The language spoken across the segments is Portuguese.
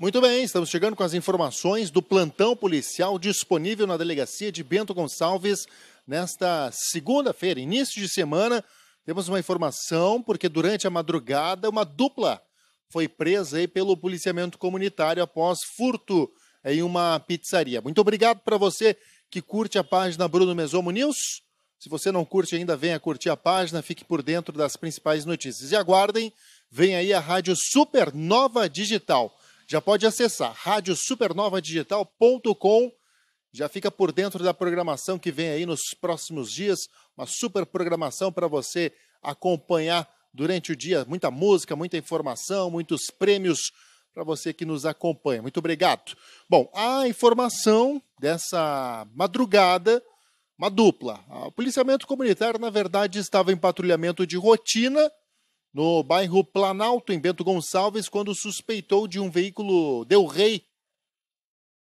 Muito bem, estamos chegando com as informações do plantão policial disponível na delegacia de Bento Gonçalves nesta segunda-feira, início de semana. Temos uma informação porque durante a madrugada uma dupla foi presa aí pelo policiamento comunitário após furto em uma pizzaria. Muito obrigado para você que curte a página Bruno Mesomo News. Se você não curte ainda, venha curtir a página, fique por dentro das principais notícias. E aguardem, vem aí a Rádio Supernova Digital já pode acessar radiosupernovadigital.com. Já fica por dentro da programação que vem aí nos próximos dias, uma super programação para você acompanhar durante o dia, muita música, muita informação, muitos prêmios para você que nos acompanha. Muito obrigado. Bom, a informação dessa madrugada, uma dupla. O policiamento comunitário, na verdade, estava em patrulhamento de rotina no bairro Planalto, em Bento Gonçalves, quando suspeitou de um veículo Del Rey.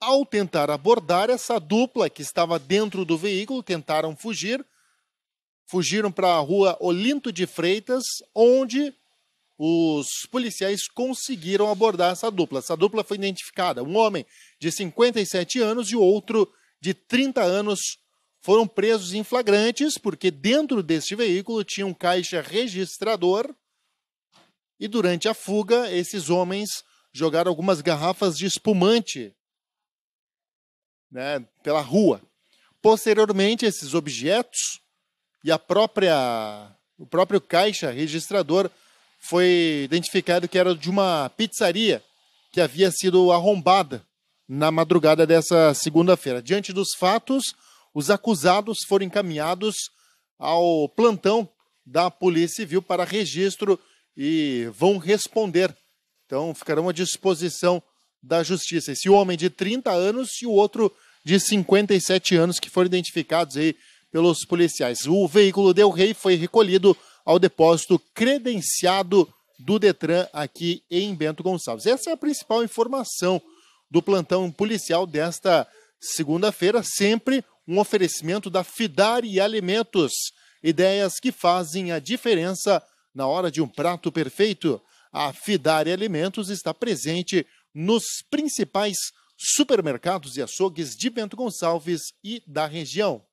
Ao tentar abordar essa dupla que estava dentro do veículo, tentaram fugir. Fugiram para a rua Olinto de Freitas, onde os policiais conseguiram abordar essa dupla. Essa dupla foi identificada: um homem de 57 anos e outro de 30 anos foram presos em flagrantes porque dentro deste veículo tinha um caixa registrador e durante a fuga, esses homens jogaram algumas garrafas de espumante né, pela rua. Posteriormente, esses objetos e a própria o próprio caixa registrador foi identificado que era de uma pizzaria que havia sido arrombada na madrugada dessa segunda-feira. Diante dos fatos, os acusados foram encaminhados ao plantão da Polícia Civil para registro e vão responder. Então ficarão à disposição da justiça. Esse homem de 30 anos e o outro de 57 anos que foram identificados aí pelos policiais. O veículo Del Rey foi recolhido ao depósito credenciado do Detran aqui em Bento Gonçalves. Essa é a principal informação do plantão policial desta segunda-feira, sempre um oferecimento da Fidari Alimentos, ideias que fazem a diferença na hora de um prato perfeito. A Fidari Alimentos está presente nos principais supermercados e açougues de Bento Gonçalves e da região.